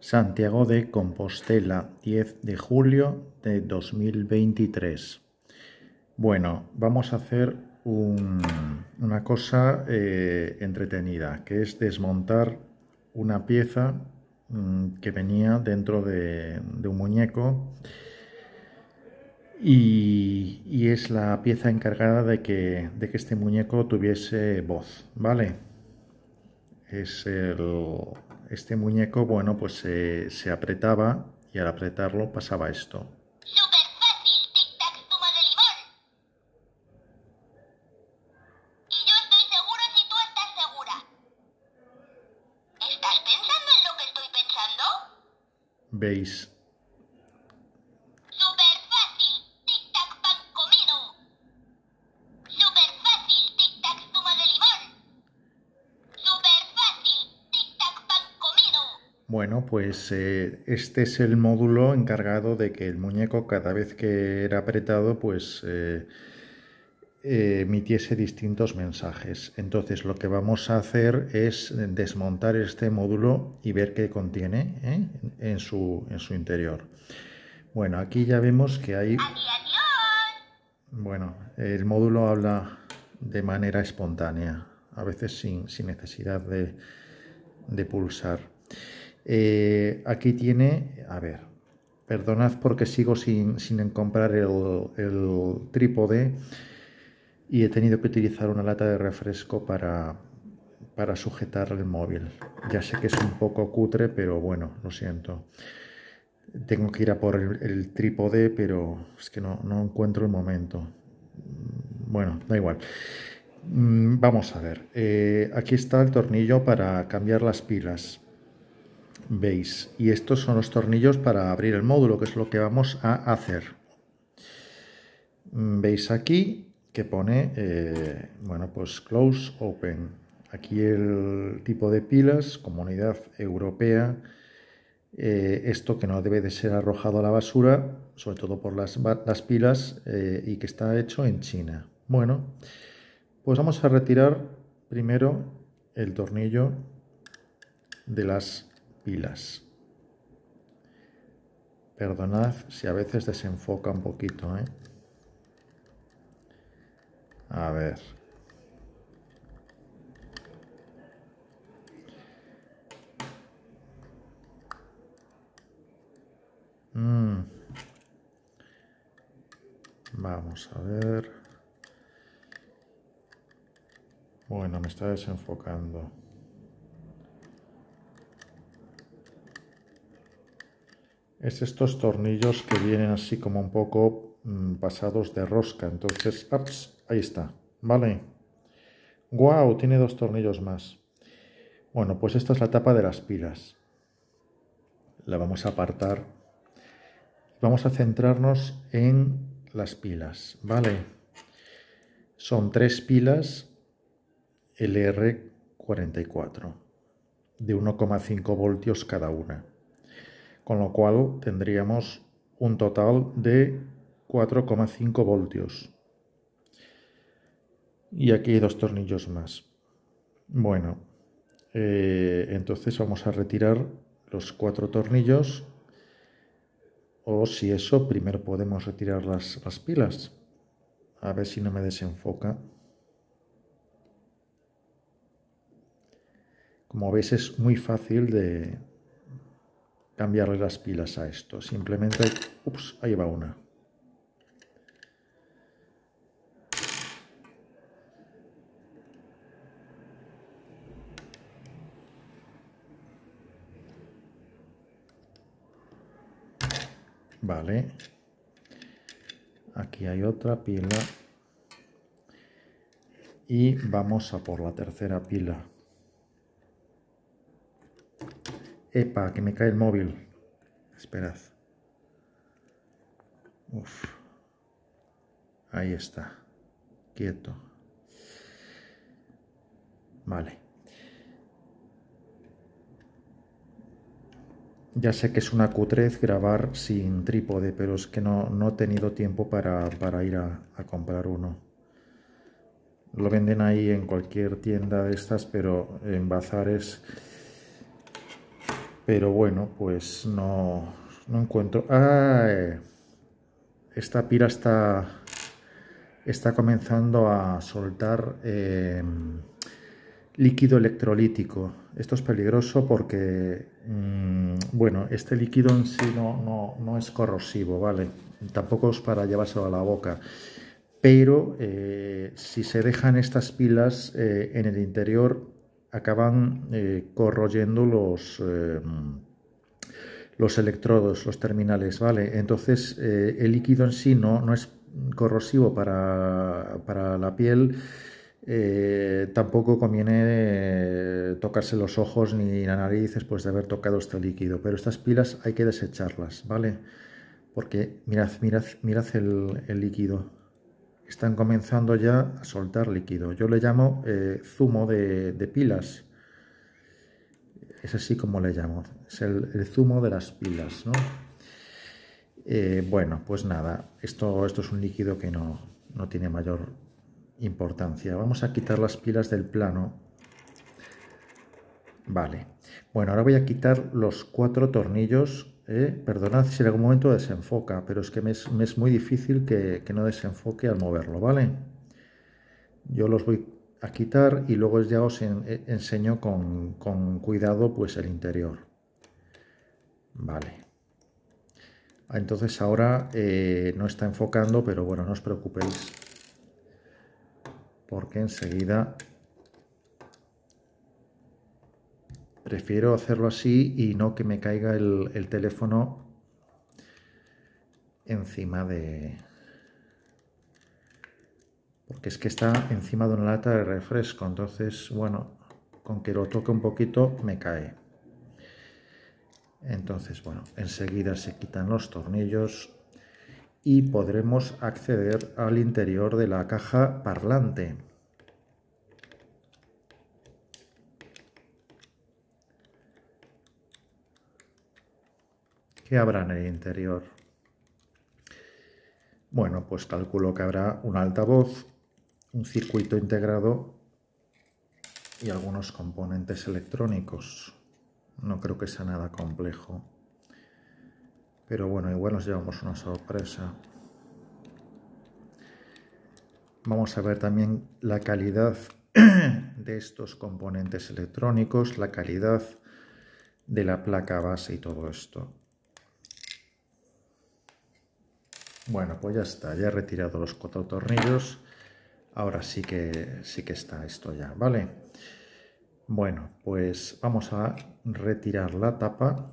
Santiago de Compostela, 10 de julio de 2023. Bueno, vamos a hacer una cosa eh, entretenida, que es desmontar una pieza mm, que venía dentro de, un muñeco y, es la pieza encargada de que, de que este muñeco tuviese voz, ¿vale? Es el este muñeco, bueno, pues eh, se apretaba y al apretarlo pasaba esto. ¡Súper fácil! Tic-tac, zumo de limón. Y yo estoy seguro si tú estás segura. ¿Estás pensando en lo que estoy pensando? ¿Veis? pues eh, este es el módulo encargado de que el muñeco cada vez que era apretado, pues eh, eh, emitiese distintos mensajes. Entonces lo que vamos a hacer es desmontar este módulo y ver qué contiene en, su, interior. Bueno, aquí ya vemos que hay... Bueno, el módulo habla de manera espontánea, a veces sin, necesidad de pulsar. Eh, aquí tiene, a ver, perdonad porque sigo sin, sin comprar el, trípode y he tenido que utilizar una lata de refresco para, sujetar el móvil. Ya sé que es un poco cutre, pero bueno, lo siento. Tengo que ir a por el, trípode, pero es que no, encuentro el momento. Bueno, da igual. Mm, vamos a ver, eh, aquí está el tornillo para cambiar las pilas veis. Y estos son los tornillos para abrir el módulo, que es lo que vamos a hacer. Mm, veis aquí que pone, eh, bueno, pues close, open. Aquí el tipo de pilas, comunidad europea, eh, esto que no debe de ser arrojado a la basura, sobre todo por las, pilas, eh, y que está hecho en China. Bueno, pues vamos a retirar primero el tornillo de las pilas. Perdonad si a veces desenfoca un poquito, ¿eh? A ver. Mm. Vamos a ver. Bueno, me está desenfocando. es estos tornillos que vienen así como un poco mm, pasados de rosca. Entonces, ups, ahí está, ¿vale? ¡Guau! Tiene dos tornillos más. Bueno, pues esta es la tapa de las pilas. La vamos a apartar. Vamos a centrarnos en las pilas, ¿vale? Son tres pilas LR44 de 1,5 voltios cada una con lo cual tendríamos un total de 4,5 voltios. Y aquí hay dos tornillos más. Bueno, eh, entonces vamos a retirar los cuatro tornillos o si eso, primero podemos retirar las, las pilas. A ver si no me desenfoca. Como veis es muy fácil de, cambiarle las pilas a esto. Simplemente, ups, ahí va una. Vale. Aquí hay otra pila. Y vamos a por la tercera pila. Epa, que me cae el móvil. Esperad. Uf. Ahí está. Quieto. Vale. Ya sé que es una cutrez grabar sin trípode, pero es que no, no he tenido tiempo para, ir a, a, comprar uno. Lo venden ahí en cualquier tienda de estas, pero en bazares pero bueno, pues no, no encuentro. Ah, eh, esta pila está, está comenzando a soltar em, líquido electrolítico. Esto es peligroso porque, mm, bueno, este líquido en sí no, no, no, es corrosivo, ¿vale? Tampoco es para llevárselo a la boca. Pero eh, si se dejan estas pilas eh, en el interior acaban eh, corroyendo los, em, los electrodos, los terminales, ¿vale? Entonces eh, el líquido en sí no, no es corrosivo para, la piel, eh, tampoco conviene tocarse los ojos ni la nariz después de haber tocado este líquido, pero estas pilas hay que desecharlas, ¿vale? Porque mirad, mirad, mirad el líquido, están comenzando ya a soltar líquido. Yo le llamo eh, zumo de, pilas. Es así como le llamo. Es el, zumo de las pilas, ¿no? Eh, bueno, pues nada, esto, esto es un líquido que no, no tiene mayor importancia. Vamos a quitar las pilas del plano. Vale. Bueno, ahora voy a quitar los cuatro tornillos ¿eh? perdonad si en algún momento desenfoca, pero es que me es, muy difícil que, no desenfoque al moverlo, ¿vale? Yo los voy a quitar y luego ya os eh, enseño con, cuidado pues el interior. Vale. Ah, entonces ahora eh, no está enfocando, pero bueno, no os preocupéis. Porque enseguida prefiero hacerlo así y no que me caiga el, teléfono encima de... Porque es que está encima de una lata de refresco, entonces, bueno, con que lo toque un poquito me cae. Entonces, bueno, enseguida se quitan los tornillos y podremos acceder al interior de la caja parlante. ¿Qué habrá en el interior? Bueno, pues calculo que habrá un altavoz, un circuito integrado y algunos componentes electrónicos. No creo que sea nada complejo. Pero bueno, igual nos llevamos una sorpresa. Vamos a ver también la calidad de estos componentes electrónicos, la calidad de la placa base y todo esto. Bueno, pues ya está, ya he retirado los cuatro tornillos. Ahora sí que, sí que está esto ya, ¿vale? Bueno, pues vamos a retirar la tapa.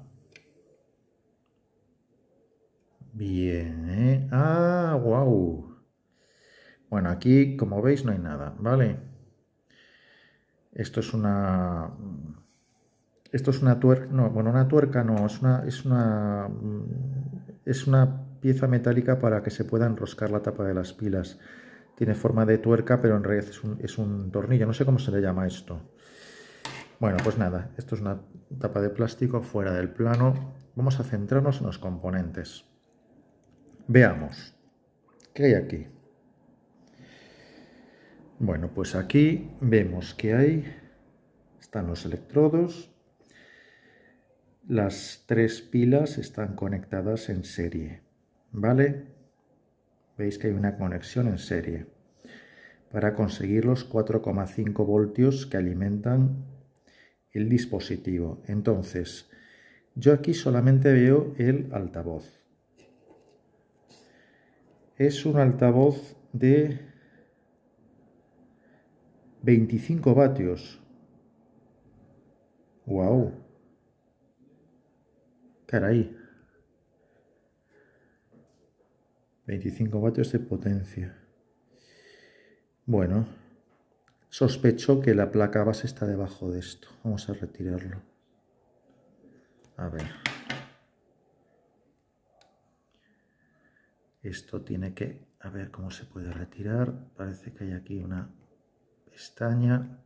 Bien, ¿eh? ¡Ah, wow! Bueno, aquí, como veis, no hay nada, ¿vale? Esto es una... Esto es una tuerca... No, bueno, una tuerca no, es una... Es una... Es una pieza metálica para que se pueda enroscar la tapa de las pilas. Tiene forma de tuerca, pero en realidad es un, tornillo. No sé cómo se le llama esto. Bueno, pues nada, esto es una tapa de plástico fuera del plano. Vamos a centrarnos en los componentes. Veamos, ¿qué hay aquí? Bueno, pues aquí vemos que hay, están los electrodos, las tres pilas están conectadas en serie. ¿Vale? Veis que hay una conexión en serie para conseguir los 4,5 voltios que alimentan el dispositivo. Entonces, yo aquí solamente veo el altavoz. Es un altavoz de 25 vatios. ¡Wow! Caray. 25 vatios de potencia. Bueno, sospecho que la placa base está debajo de esto. Vamos a retirarlo. A ver. Esto tiene que... A ver cómo se puede retirar. Parece que hay aquí una pestaña.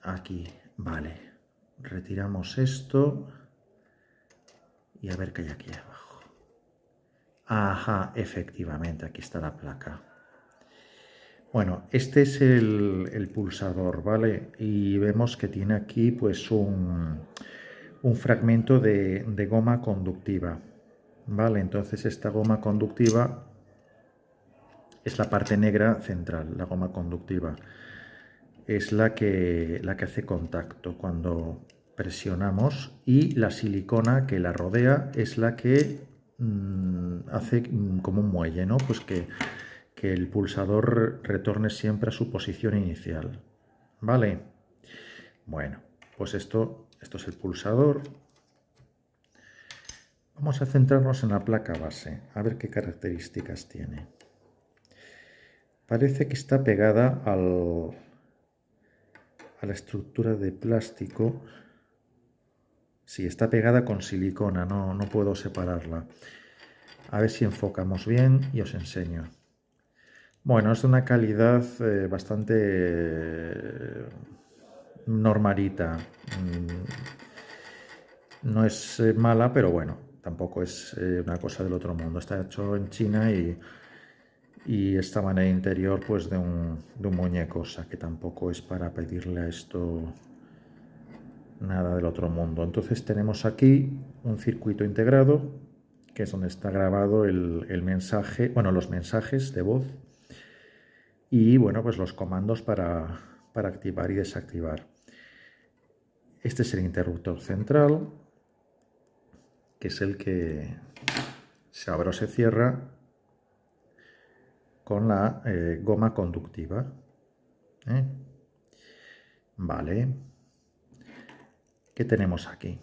Aquí, vale. Retiramos esto. Y a ver qué hay aquí Ajá, efectivamente, aquí está la placa. Bueno, este es el, pulsador, ¿vale? Y vemos que tiene aquí pues un, fragmento de, de goma conductiva, ¿vale? Entonces esta goma conductiva es la parte negra central, la goma conductiva. Es la que, la que hace contacto cuando presionamos y la silicona que la rodea es la que Mm, hace mm, como un muelle, ¿no? Pues que, el pulsador retorne siempre a su posición inicial. ¿Vale? Bueno, pues esto, esto es el pulsador. Vamos a centrarnos en la placa base, a ver qué características tiene. Parece que está pegada al, a la estructura de plástico Sí, está pegada con silicona, no, no puedo separarla. A ver si enfocamos bien y os enseño. Bueno, es de una calidad eh, bastante eh, normalita. Mm, no es eh, mala, pero bueno, tampoco es una cosa del otro mundo. Está hecho en China y, y esta manera interior pues de un, de un muñeco, o sea que tampoco es para pedirle a esto nada del otro mundo. Entonces tenemos aquí un circuito integrado, que es donde está grabado el, mensaje, bueno, los mensajes de voz y bueno, pues los comandos para, activar y desactivar. Este es el interruptor central, que es el que se abre o se cierra con la eh, goma conductiva. ¿eh? Vale tenemos aquí?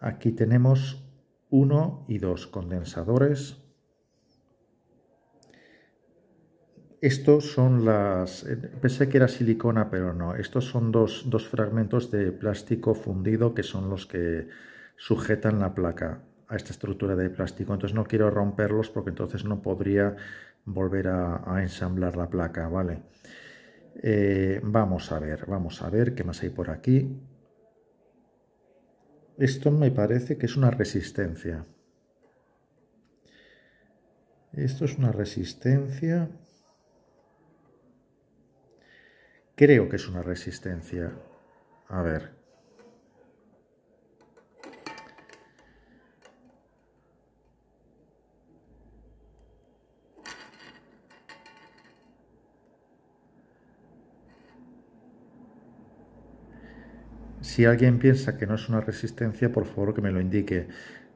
Aquí tenemos uno y dos condensadores. Estos son las... Pensé que era silicona, pero no. Estos son dos, dos fragmentos de plástico fundido que son los que sujetan la placa a esta estructura de plástico. Entonces no quiero romperlos porque entonces no podría volver a, ensamblar la placa, ¿vale? vale eh, vamos a ver, vamos a ver qué más hay por aquí. Esto me parece que es una resistencia. Esto es una resistencia. Creo que es una resistencia. A ver. Si alguien piensa que no es una resistencia, por favor que me lo indique,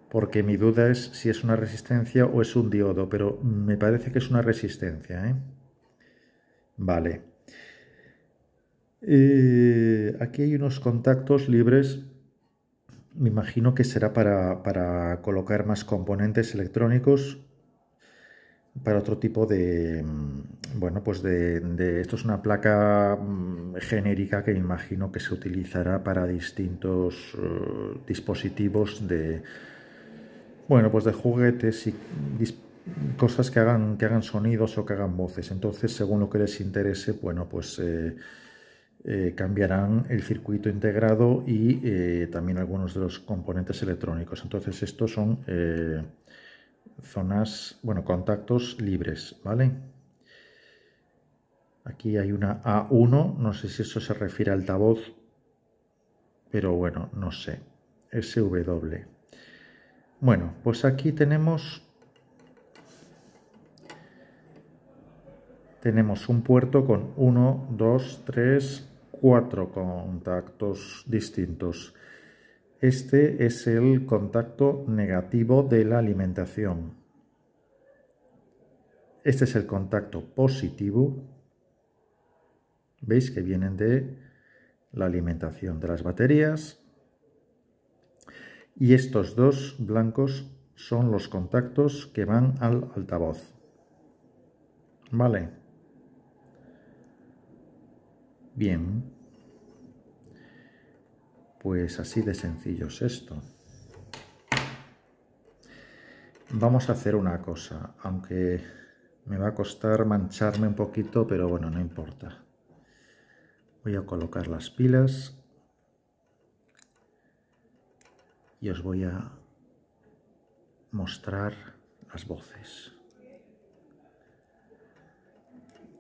porque mi duda es si es una resistencia o es un diodo, pero me parece que es una resistencia. ¿eh? Vale. Eh, aquí hay unos contactos libres. Me imagino que será para colocar más componentes electrónicos para otro tipo de, mm, bueno, pues de, esto es una placa mm, genérica que imagino que se utilizará para distintos eh, dispositivos de, bueno, pues de juguetes y cosas que hagan, que hagan sonidos o que hagan voces. Entonces, según lo que les interese, bueno, pues eh, eh, cambiarán el circuito integrado y también algunos de los componentes electrónicos. Entonces, estos son zonas, bueno, contactos libres, ¿vale? Aquí hay una A1, no sé si eso se refiere al altavoz, pero bueno, no sé. SW. Bueno, pues aquí tenemos tenemos un puerto con 1, 2, 3, 4 contactos distintos. Este es el contacto negativo de la alimentación. Este es el contacto positivo Veis que vienen de la alimentación de las baterías. Y estos dos blancos son los contactos que van al altavoz. Vale. Bien. Pues así de sencillo es esto. Vamos a hacer una cosa, aunque me va a costar mancharme un poquito, pero bueno, no importa voy a colocar las pilas y os voy a mostrar las voces.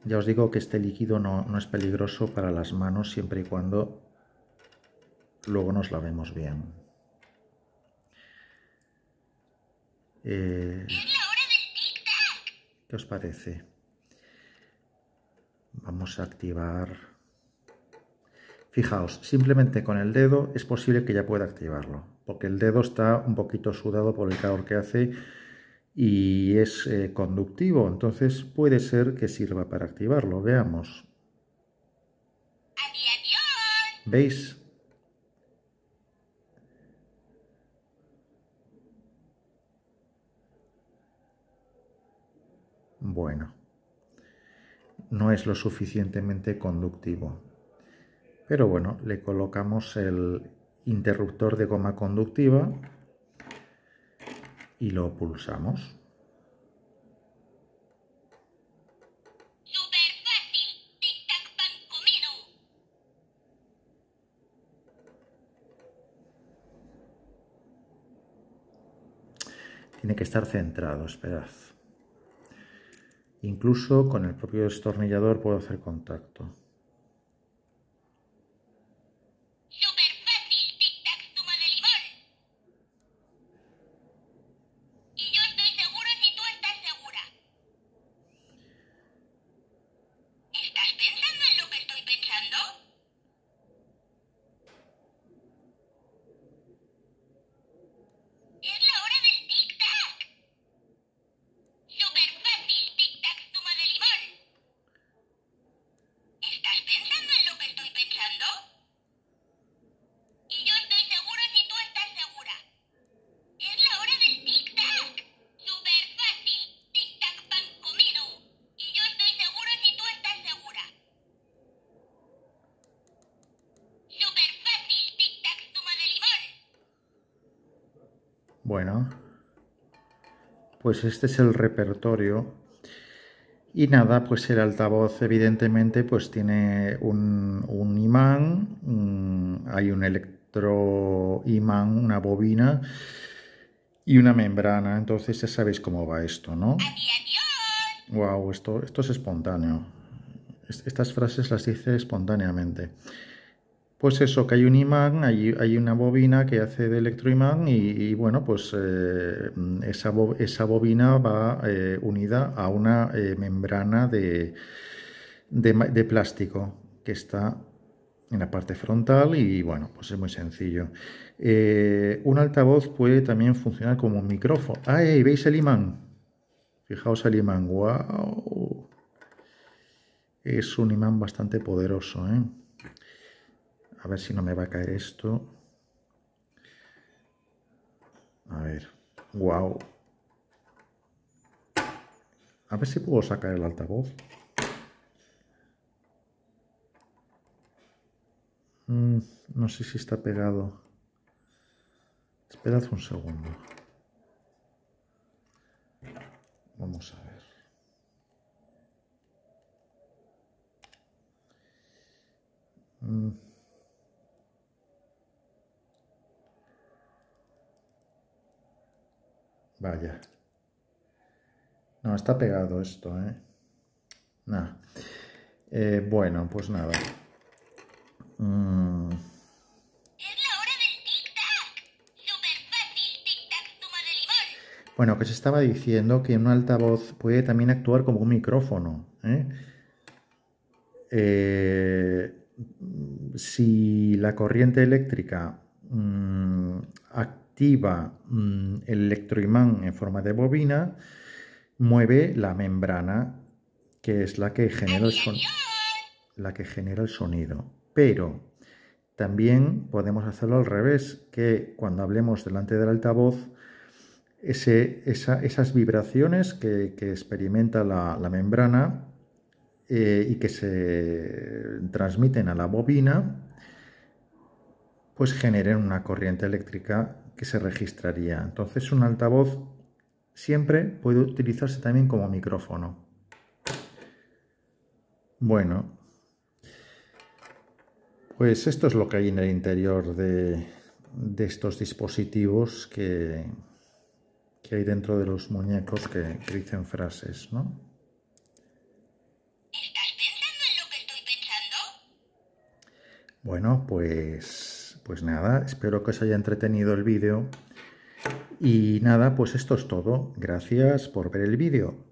Ya os digo que este líquido no, es peligroso para las manos siempre y cuando luego nos lavemos bien. Eh, ¿Qué os parece? Vamos a activar Fijaos, simplemente con el dedo es posible que ya pueda activarlo, porque el dedo está un poquito sudado por el calor que hace y es eh, conductivo, entonces puede ser que sirva para activarlo. Veamos. ¿Veis? Bueno, no es lo suficientemente conductivo. Pero bueno, le colocamos el interruptor de goma conductiva y lo pulsamos. tiene que estar centrado, esperad. Incluso con el propio destornillador puedo hacer contacto. Bueno, pues este es el repertorio. Y nada, pues el altavoz evidentemente pues tiene un, imán, hay un electroimán, una bobina y una membrana. Entonces ya sabéis cómo va esto, ¿no? Wow, esto, esto es espontáneo. estas frases las dice espontáneamente. Pues eso, que hay un imán, hay, una bobina que hace de electroimán y, y bueno, pues eh, esa, bobina va eh, unida a una eh, membrana de, plástico que está en la parte frontal y bueno, pues es muy sencillo. un altavoz puede también funcionar como un micrófono. ¡Ah, veis el imán! Fijaos el imán, ¡wow! Es un imán bastante poderoso, ¿eh? a ver si no me va a caer esto. A ver, wow. A ver si puedo sacar el altavoz. Mm, no sé si está pegado. Esperad un segundo. Vamos a ver. Mm. Vaya. No, está pegado esto, ¿eh? Nah. Eh, bueno, pues nada. Mm. Es la hora del tic-tac. fácil, tic-tac, Bueno, que se estaba diciendo que un altavoz puede también actuar como un micrófono. ¿eh? eh mm, si la corriente eléctrica mm, Mm, el electroimán en forma de bobina, mueve la membrana, que es la que genera el, la que genera el sonido. Pero también podemos hacerlo al revés, que cuando hablemos delante del altavoz, esas vibraciones que, experimenta la, membrana eh, y que se transmiten a la bobina, pues generen una corriente eléctrica que se registraría. Entonces un altavoz siempre puede utilizarse también como micrófono. Bueno, pues esto es lo que hay en el interior de, estos dispositivos que, que, hay dentro de los muñecos que, dicen frases, ¿no? ¿Estás pensando en lo que estoy pensando? Bueno, pues pues nada, espero que os haya entretenido el vídeo. Y nada, pues esto es todo. Gracias por ver el vídeo.